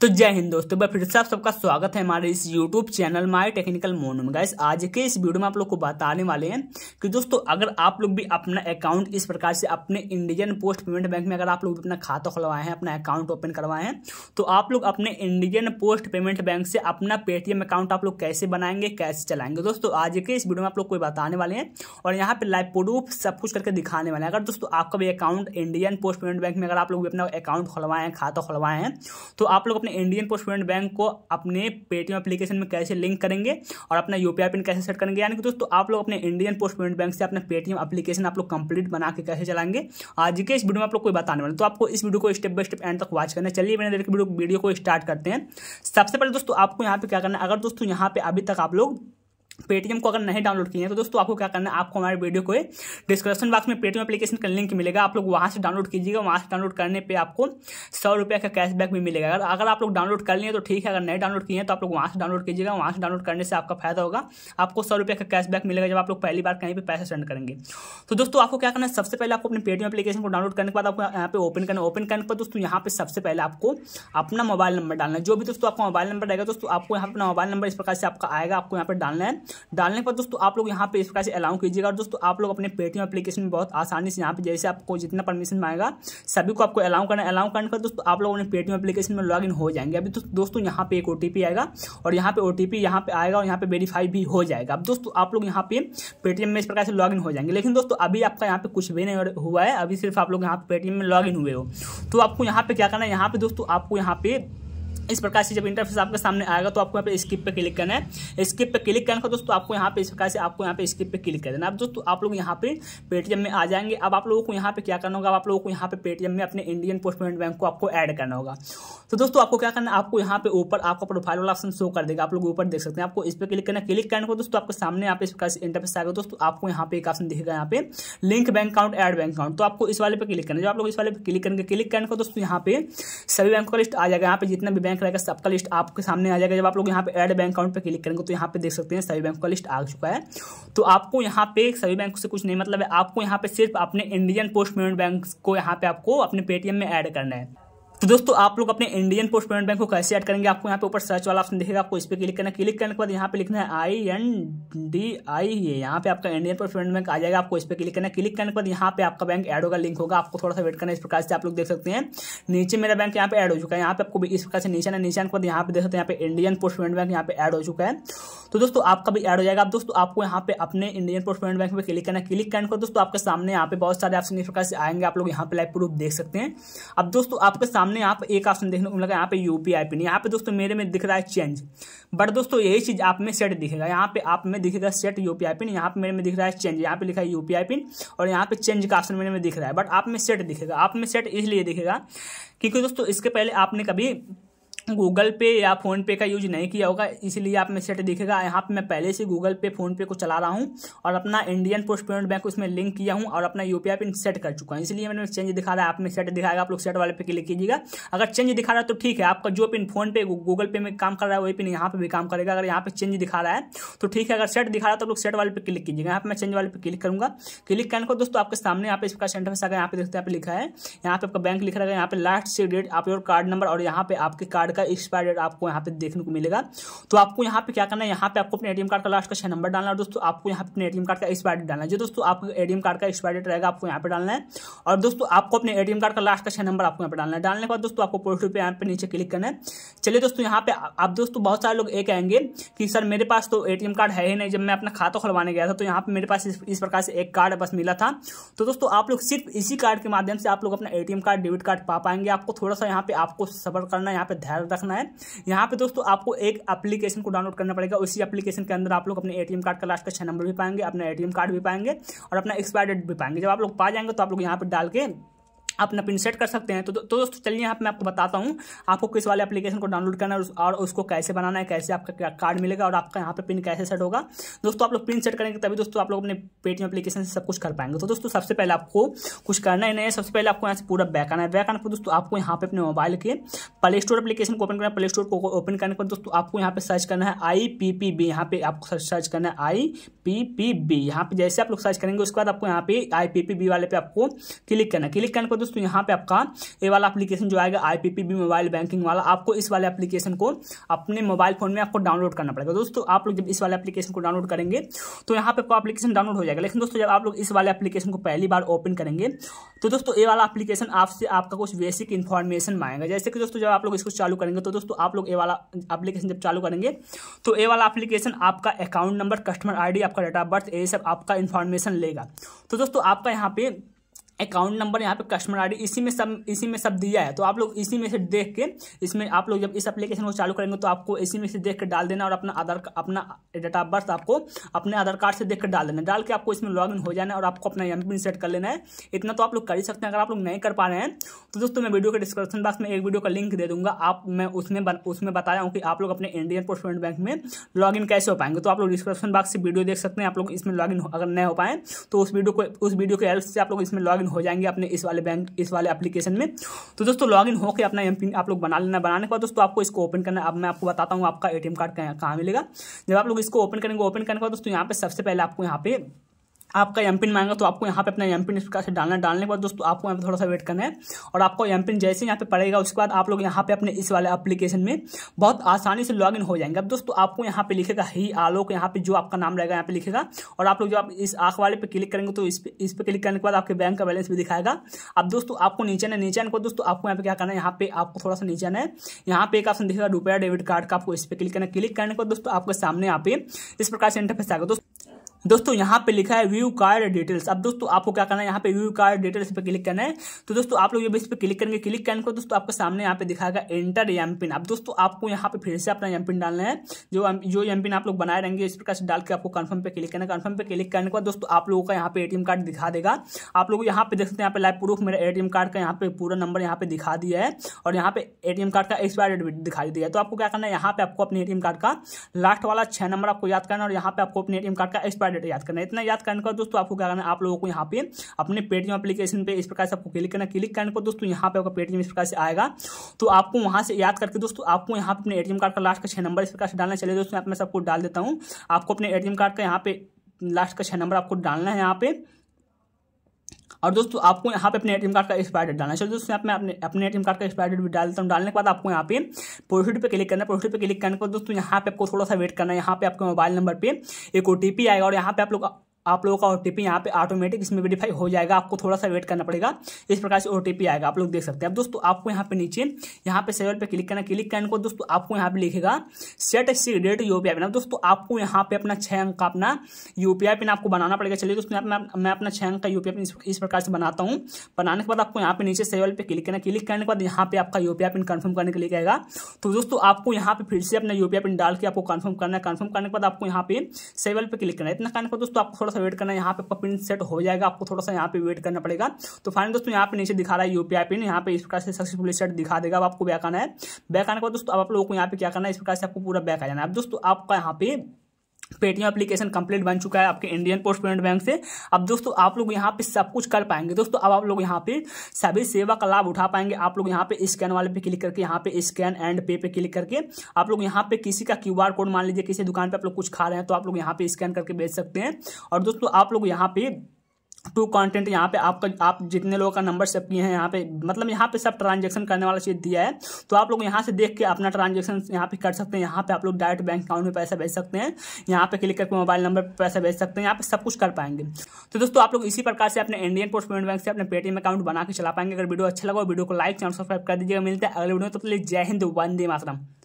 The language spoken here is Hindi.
तो जय हिंद दोस्तों मैं फिर से आप सबका स्वागत है हमारे इस YouTube channel My Technical Mono में गाइस आज के इस वीडियो में आप लोग को बताने वाले हैं कि दोस्तों अगर आप लोग भी अपना अकाउंट इस प्रकार से अपने इंडियन पोस्ट पेमेंट बैंक में अगर आप लोग अपना खाता खुलवाए हैं अपना अकाउंट ओपन करवाए हैं तो आप लोग अपने इंडियन पोस्ट पेमेंट बैंक से अपना पेटीएम अकाउंट आप लोग कैसे बनाएंगे कैसे चलाएंगे दोस्तों आज के इस वीडियो में आप लोग को बताने वाले हैं और यहाँ पर लाइव प्रूफ सब कुछ करके दिखाने वाले हैं अगर दोस्तों आपका भी account Indian post payment Bank में अगर आप लोग अपना अकाउंट खुलवाए हैं खाता खुलवाए हैं तो आप लोग अपने में इंडियन पोस्ट पेमेंट बैंक को अपने पेटीएम एप्लीकेशन में कैसे लिंक करेंगे और अपना यूपीआई पिन कैसे सेट करेंगे यानी कि दोस्तों आप लोग अपने इंडियन पोस्ट पेमेंट बैंक से अपना पेटीएम एप्लीकेशन आप लोग कंप्लीट बना के कैसे चलाएंगे आज के इस वीडियो में आप लोग कोई बताने वाले तो आपको इस वीडियो को स्टेप बाय स्टेप एंड तक वॉच करना चलिए मैंने देखिए वीडियो को स्टार्ट करते हैं सबसे पहले दोस्तों आपको यहाँ पे क्या करना है अगर दोस्तों यहाँ पे अभी तक आप लोग पेटीएम को अगर नहीं डाउनलोड किए हैं तो दोस्तों आपको क्या करना है आपको हमारे वीडियो को डिस्क्रिप्शन बॉक्स में पेटीएम एप्लीकेशन का लिंक मिलेगा आप लोग वहाँ से डाउनलोड कीजिएगा वहाँ से डाउनलोड करने पे आपको सौ रुपये का कैशबैक भी मिलेगा अगर अगर आप लोग डाउनलोड कर लिए तो ठीक है अगर नहीं डाउनलोड किए हैं तो आप लोग वहाँ से डाउनलोड कीजिएगा वहाँ से डाउनलोड करने से आपका फायदा होगा आपको सौ रुपये का कैशबैक मिलेगा जब आप लोग पहली बार कहीं पर पैसे सेंड करेंगे तो दोस्तों आपको क्या करना है सबसे पहले आपको अपने पेटीएम एप्लीकेशन को डाउनलोड करने के बाद आपको यहाँ पे ओपन करना ओपन करने पर दोस्तों यहाँ पर सबसे पहले आपको अपना मोबाइल नंबर डालना है जो भी दोस्तों आपका मोबाइल नंबर रहेगा दोस्तों आपको यहाँ पर अपना मोबाइल नंबर इस प्रकार से आपका आएगा आपको यहाँ पर डालना है डालने पर दोस्तों आप लोग यहाँ पे इस प्रकार से अलाउ कीजिएगा और दोस्तों आप लोग अपने पेटीएम एप्लीकेशन में बहुत आसानी से यहाँ पे जैसे आपको जितना परमिशन मांगेगा सभी को आपको अलाउ करना अलाउ करने पर दोस्तों आप लोग अपने पेटीएम एप्लीकेशन में लॉग हो जाएंगे अभी तो दोस्तों यहाँ पे एक ओ आएगा और यहाँ पे ओ टी यहाँ पे आएगा और यहाँ पे वेरीफाई भी हो जाएगा अब दोस्तों आप लोग यहाँ पे पेटीएम में इस प्रकार से लॉग हो जाएंगे लेकिन दोस्तों अभी आपका यहाँ पे कुछ भी नहीं हुआ है अभी सिर्फ आप लोग यहाँ पे पेटीएम में लॉग हुए हो तो आपको यहाँ पे क्या करना है यहाँ पे दोस्तों आपको यहाँ पे इस प्रकार से जब इंटरफेस आपके सामने आएगा तो आपको यहाँ पे स्किप पे क्लिक करना है स्किप पे क्लिक करना दोस्तों आपको यहाँ पे इस प्रकार से आपको यहाँ पे स्किप पे क्लिक कर देना अब दोस्तों आप लोग यहाँ पे पेटीएम में आ जाएंगे अब आप लोगों को यहाँ पे क्या करना होगा आप लोगों को यहाँ पे पेटीएम में अपने इंडियन पोस्ट पेमेंट बैंक को आपको ऐड करना होगा तो दोस्तों आपको क्या करना है आपको यहाँ पे ऊपर आपका प्रोफाइल वाला ऑप्शन शो कर देगा आप लोग ऊपर देख सकते हैं आपको इस पर क्लिक करना क्लिक करने को दोस्तों आपके सामने यहाँ पे इस प्रकार से इंटरफेस आएगा दोस्तों आपको यहाँ पे एक ऑप्शन दिखेगा यहाँ पे link bank account add bank account तो आपको इस वाले पे क्लिक करना जब आप लोग इस वाले पे क्लिक करेंगे क्लिक करने को दोस्तों यहाँ पे सभी बैंकों का लिस्ट आ जाएगा यहाँ पे जितना भी बैंक बैंक रहेगा सबका लिस्ट आपके सामने आ जाएगा जब आप लोग यहाँ पे एड बैंक अकाउंट पे क्लिक करेंगे तो यहाँ पे देख सकते हैं सभी बैंक का लिस्ट आ चुका है तो आपको यहाँ पे सभी बैंक से कुछ नहीं मतलब है आपको यहाँ पे सिर्फ अपने इंडियन पोस्ट पेमेंट बैंक को यहाँ पे आपको अपने पेटीएम में एड करना है तो दोस्तों आप लोग अपने इंडियन पोस्ट पेमेंट बैंक को कैसे ऐड करेंगे आपको यहाँ पे ऊपर सर्च वाला ऑप्शन दिखेगा आपको इस पर क्लिक करना क्लिक करने के बाद यहाँ पे लिखना है आई एन डी आई ये यहाँ पे आपका इंडियन पोस्ट पेमेंट बैंक आ जाएगा आपको इस पर क्लिक करना क्लिक करने के बाद यहाँ पे आपका बैंक एड होगा लिंक होगा आपको थोड़ा सा वेट करना इस प्रकार से आप लोग देख सकते हैं नीचे मेरा बैंक यहाँ पे एड हो चुका है यहाँ पे आपको इस प्रकार से नीचे ना नीचे के बाद यहाँ पे देख सकते हैं यहाँ पे इंडियन पोस्ट पेमेंट बैंक यहाँ पे एड हो चुका है तो दोस्तों आपका भी एड हो जाएगा दोस्तों आपको यहाँ पे अपने इंडियन पोस्ट पेमेंट बैंक पर क्लिक करना क्लिक करने को दोस्तों आपके सामने यहाँ पे बहुत सारे ऑप्शन इस प्रकार से आएंगे आप लोग यहाँ पे लाइव प्रूफ देख सकते हैं अब दोस्तों आपके सामने सामने आप एक ऑप्शन देखने को मिलेगा यहाँ पे यूपीआई पिन यहाँ पे दोस्तों मेरे में दिख रहा है चेंज बट दोस्तों यही चीज़ आप में सेट दिखेगा यहाँ पे आप में दिखेगा सेट यूपीआई पिन यहाँ पे मेरे में दिख रहा है चेंज यहाँ पे लिखा है यूपीआई पिन और यहाँ पे चेंज का ऑप्शन मेरे में दिख रहा है बट आप में सेट दिखेगा आप में सेट इसलिए दिखेगा क्योंकि दोस्तों इसके पहले आपने कभी गूगल पे या फोन पे का यूज नहीं किया होगा इसलिए आप में सेट दिखेगा यहाँ पे मैं पहले से गूगल पे फोन पे को चला रहा हूँ और अपना इंडियन पोस्ट पेमेंट बैंक उसमें लिंक किया हूँ और अपना यूपीआई पिन सेट कर चुका हूँ इसलिए मैंने चेंज दिखा रहा है आप में सेट दिखाएगा आप लोग सेट वाले पे क्लिक कीजिएगा अगर चेंज दिखा रहा है तो ठीक है आपका जो पिन फोन पे गूगल पे में काम कर रहा है वही पिन यहाँ पे भी काम करेगा अगर यहाँ पे चेंज दिखा रहा है तो ठीक है अगर सेट दिखा रहा है तो आप लोग सेट वाले पे क्लिक कीजिएगा यहाँ पर मैं चेंज वाले पे क्लिक करूँगा क्लिक करने को दोस्तों आपके सामने यहाँ पे इसका सेंटर यहाँ पे देखते हैं लिखा है यहाँ पे आपका बैंक लिखा है यहाँ पे लास्ट से डेट आप कार्ड नंबर और यहाँ पे आपके कार्ड का एक्सपायर डेट आपको यहाँ पे देखने को मिलेगा तो आपको यहाँ पे क्या करना है यहाँ पे आपको अपने एटीएम कार्ड का लास्ट का छह नंबर डालना है दोस्तों आपको यहाँ पे अपने एटीएम कार्ड का एक्सपायर डेट डालना है जो दोस्तों आपको एटीएम कार्ड का एक्सपायर डेट रहेगा आपको यहाँ पे डालना है और दोस्तों आपको अपने एटीएम कार्ड का लास्ट का छह नंबर आपको यहाँ पे डालना है डालने के बाद दोस्तों आपको पोस्ट पे यहाँ पे नीचे क्लिक करना है चलिए दोस्तों यहाँ पे आप दोस्तों बहुत सारे लोग ये कहेंगे कि सर मेरे पास तो एटीएम कार्ड है ही नहीं जब मैं अपना खाता खुलवाने गया था तो यहाँ पे मेरे पास इस प्रकार से एक कार्ड बस मिला था तो दोस्तों आप लोग सिर्फ इसी कार्ड के माध्यम से आप लोग अपना एटीएम कार्ड डेबिट कार्ड पा पाएंगे आपको थोड़ा सा यहाँ पे आपको सफर करना है यहाँ पे धैर्य ख्याल रखना है यहाँ पे दोस्तों आपको एक एप्लीकेशन को डाउनलोड करना पड़ेगा उसी एप्लीकेशन के अंदर आप लोग अपने एटीएम कार्ड का लास्ट का छह नंबर भी पाएंगे अपना एटीएम कार्ड भी पाएंगे और अपना एक्सपायर डेट भी पाएंगे जब आप लोग पा जाएंगे तो आप लोग यहाँ पर डाल के अपना पिन सेट कर सकते हैं तो दोस्तों तो, दोस्तों चलिए यहाँ पर मैं आपको बताता हूँ आपको किस वाले एप्लीकेशन को डाउनलोड करना है और उसको कैसे बनाना है कैसे आपका कार्ड मिलेगा और आपका यहाँ पे पिन कैसे सेट होगा दोस्तों आप लोग पिन सेट करेंगे तभी दोस्तों आप लोग अपने पेटीएम एप्लीकेशन से सब कुछ कर पाएंगे तो दोस्तों सबसे पहले आपको कुछ करना ही नहीं है सबसे पहले आपको यहाँ से पूरा बैक आना है बैक आने पर दोस्तों आपको यहाँ पे अपने मोबाइल के प्ले स्टोर एप्लीकेशन को ओपन करना है प्ले स्टोर को ओपन करने पर दोस्तों आपको यहाँ पे सर्च करना है आई पी पी बी यहाँ पे आपको सर्च करना है आई पी पी बी यहाँ पे जैसे आप लोग सर्च करेंगे उसके बाद आपको यहाँ पे आई पी पी बी वाले पे आपको क्लिक करना क्लिक करने पर दोस्तों दोस्तों यहाँ पे आपका ये वाला एप्लीकेशन जो आएगा आईपीपीबी मोबाइल बैंकिंग वाला आपको इस वाले एप्लीकेशन को अपने मोबाइल फोन में आपको डाउनलोड करना पड़ेगा दोस्तों आप लोग जब इस वाले एप्लीकेशन को डाउनलोड करेंगे तो यहाँ पे आपको एप्लीकेशन डाउनलोड हो जाएगा लेकिन दोस्तों जब आप लोग इस वाले एप्लीकेशन को पहली बार ओपन करेंगे तो दोस्तों ये वाला एप्लीकेशन आपसे आपका कुछ बेसिक इन्फॉर्मेशन मांगेगा जैसे कि दोस्तों जब आप लोग इसको चालू करेंगे तो दोस्तों आप लोग ये वाला एप्लीकेशन जब चालू करेंगे तो ये वाला एप्लीकेशन आपका अकाउंट नंबर कस्टमर आईडी आपका डेट ऑफ बर्थ ये सब आपका इन्फॉर्मेशन लेगा तो दोस्तों आपका यहाँ पे अकाउंट नंबर यहाँ पे कस्टमर आईडी इसी में सब इसी में सब दिया है तो आप लोग इसी में से देख के इसमें आप लोग जब इस एप्लीकेशन को चालू करेंगे तो आपको इसी में से देख के डाल देना और अपना आधार अपना डेट ऑफ बर्थ आपको अपने आधार कार्ड से देख कर डाल देना डाल के आपको इसमें लॉग हो जाना है और आपको अपना एम सेट कर लेना है इतना तो आप लोग कर ही सकते हैं अगर आप लोग नहीं कर पा रहे हैं तो दोस्तों मैं वीडियो के डिस्क्रिप्शन बॉक्स में एक वीडियो का लिंक दे दूंगा आप मैं उसमें उसमें बताया हूँ कि आप लोग अपने इंडियन पोस्टमेंट बैंक में लॉग कैसे हो पाएंगे तो आप लोग डिस्क्रिप्शन बॉक्स से वीडियो देख सकते हैं आप लोग इसमें लॉग अगर नहीं हो पाए तो उस वीडियो को उस वीडियो की हेल्प से आप लोग इसमें लॉग हो जाएंगे अपने इस वाले बैंक इस वाले एप्लीकेशन में तो दोस्तों लॉग इन होकर अपना एम आप लोग बना लेना बनाने के बाद दोस्तों आपको इसको ओपन करना अब मैं आपको बताता हूँ आपका एटीएम कार्ड कहाँ मिलेगा जब आप लोग इसको ओपन करेंगे ओपन करने के बाद दोस्तों यहाँ पे सबसे पहले आपको यहाँ पे आपका एम पिन मांगा तो आपको यहाँ पे अपना एम पिन इस प्रकार से डालना डालने के बाद दोस्तों आपको यहाँ पे थोड़ा सा वेट करना है और आपको एम पिन जैसे यहाँ पे पड़ेगा उसके बाद आप लोग यहाँ पे अपने इस वाले एप्लीकेशन में बहुत आसानी से लॉगिन हो जाएंगे अब दोस्तों आपको यहाँ पे लिखेगा ही आलोक यहाँ पे जो आपका नाम रहेगा यहाँ पे लिखेगा और आप लोग जो आप इस आँख वाले पे क्लिक करेंगे तो इस पर इस पर क्लिक करने के बाद आपके बैंक का बैलेंस भी दिखाएगा अब दोस्तों आपको नीचे ना नीचे आने को दोस्तों आपको यहाँ पे क्या करना है यहाँ पे आपको थोड़ा सा नीचे आना है यहाँ पे एक ऑप्शन दिखेगा रुपया डेबिट कार्ड का आपको इस पर क्लिक करना क्लिक करने के बाद दोस्तों आपके सामने यहाँ पे इस प्रकार से इंटरफेस आएगा दोस्तों दोस्तों यहाँ पे लिखा है व्यू कार्ड डिटेल्स अब दोस्तों आपको क्या करना है यहाँ पे व्यू कार्ड डिटेल्स पे क्लिक करना है तो दोस्तों आप लोग ये इस पर क्लिक करेंगे क्लिक करने को दोस्तों आपके सामने यहाँ पे दिखाएगा एंटर एम पिन अब दोस्तों आपको यहाँ पे फिर से अपना एम पिन डालना है जो जो एम पिन आप लोग बनाए रहेंगे इस प्रकार से डाल के आपको कन्फर्म पे क्लिक करना है कन्फर्म पे क्लिक करने के बाद दोस्तों आप लोगों का यहाँ पे एटीएम कार्ड दिखा देगा आप लोग यहाँ पे देख सकते हैं यहाँ पे लाइव प्रूफ मेरा ए कार्ड का यहाँ पे पूरा नंबर यहाँ पे दिखा दिया है और यहाँ पे ए कार्ड का एक्सपायर डेट दिखाई दिया है तो आपको क्या करना है यहाँ पे आपको अपने ए कार्ड का लास्ट वाला छह नंबर आपको याद करना और यहाँ पे आपको अपने एटीएम कार्ड का एक्सपायर डेटा याद करना है इतना याद करने का दोस्तों आपको क्या करना है आप लोगों को यहाँ पे अपने पेटीएम अपलीकेशन पे इस प्रकार से आपको क्लिक करना क्लिक करने को दोस्तों यहाँ पे आपका पेटीएम इस प्रकार से आएगा तो आपको वहाँ से याद करके दोस्तों आपको यहाँ पे अपने ए कार्ड का लास्ट का छः नंबर इस प्रकार से डालना चाहिए दोस्तों मैं सबको डाल देता हूँ आपको अपने ए कार्ड का यहाँ पे लास्ट का छः नंबर आपको डालना है यहाँ पे और दोस्तों आपको यहाँ पे अपने एटीएम कार्ड का एक्सपायर डेट डालना चाहिए दोस्तों यहाँ पे अपने अपने एटीएम कार्ड का एक्सपायर डेट भी डालता हूँ डालने के बाद आपको यहाँ पे प्रोफिट पे क्लिक करना है प्रोफिट पे क्लिक करने के बाद दोस्तों यहाँ पे आपको थोड़ा सा वेट करना है यहाँ पे आपके मोबाइल नंबर पे एक ओ आएगा और यहाँ पे आप लोग आप लोगों का ओ टी पी यहाँ पे ऑटोमेटिक इसमें वेरीफाई हो जाएगा आपको थोड़ा सा वेट करना पड़ेगा इस प्रकार से ओ टी पी आएगा आप लोग देख सकते हैं अब दोस्तों आपको यहाँ पे नीचे यहाँ पे सेवल पे क्लिक करना क्लिक करने को दोस्तों आपको यहाँ पे लिखेगा set date U P I PIN दोस्तों आपको यहाँ पे अपना छः अंक का अपना यू पी आई पिन आपको बनाना पड़ेगा चलिए दोस्तों मैं अपना छः अंक का यू पी आई पिन इस प्रकार से बनाता हूँ बनाने के बाद आपको यहाँ पे नीचे सेवल पर क्लिक करना क्लिक करने के बाद यहाँ पे आपका U P I PIN confirm करने के लिए कहेगा तो दोस्तों आपको यहाँ पे फिर से अपना यू पी आई पिन डाल के आपको कन्फर्म करना है कन्फर्म करने के बाद आपको यहाँ पे सेवल पर क्लिक करना है इतना करने के बाद दोस्तों आपको थोड़ा सा वेट करना यहाँ पे पिन सेट हो जाएगा आपको थोड़ा सा यहाँ पे वेट करना पड़ेगा तो फाइनल दोस्तों यहाँ पे नीचे दिखा रहा है यूपीआई पिन यहाँ पे इस प्रकार से सक्सेसफुल सेट दिखा देगा अब आपको बैक आना है बैक आने के बाद दोस्तों आप लोगों को यहाँ पे क्या करना है इस प्रकार से आपको पूरा बैक आ जाना है अब दोस्तों आपका यहाँ पे पेटीएम एप्लीकेशन कंप्लीट बन चुका है आपके इंडियन पोस्ट पेमेंट बैंक से अब दोस्तों आप लोग यहाँ पे सब कुछ कर पाएंगे दोस्तों अब आप लोग यहाँ पे सभी सेवा का लाभ उठा पाएंगे आप लोग यहाँ पे स्कैन वाले पे क्लिक करके यहाँ पे स्कैन एंड पे पे क्लिक करके आप लोग यहाँ पे किसी का क्यू कोड मान लीजिए किसी दुकान पर आप लोग कुछ खा रहे हैं तो आप लोग यहाँ पे स्कैन करके बेच सकते हैं और दोस्तों आप लोग यहाँ पे टू कंटेंट यहाँ पे आपका आप जितने लोगों का नंबर सब किए हैं यहाँ पे मतलब यहाँ पे सब ट्रांजेक्शन करने वाला चीज़ दिया है तो आप लोग यहाँ से देख के अपना ट्रांजेक्शन यहाँ पे कर सकते हैं यहाँ पे आप लोग डायरेक्ट बैंक अकाउंट में पैसा भेज सकते हैं यहाँ पे क्लिक करके मोबाइल नंबर पर पैसा भेज सकते हैं यहाँ पे सब कुछ कर पाएंगे तो दोस्तों आप लोग इसी प्रकार से अपने इंडियन पोस्ट पेमेंट बैंक से अपने पेटीएम अकाउंट बना के चला पाएंगे अगर वीडियो अच्छा लगा वीडियो को लाइक चैनल सब्सक्राइब कर दीजिएगा मिलता है अगले वीडियो तो प्लीज जय हिंद वंदे मातरम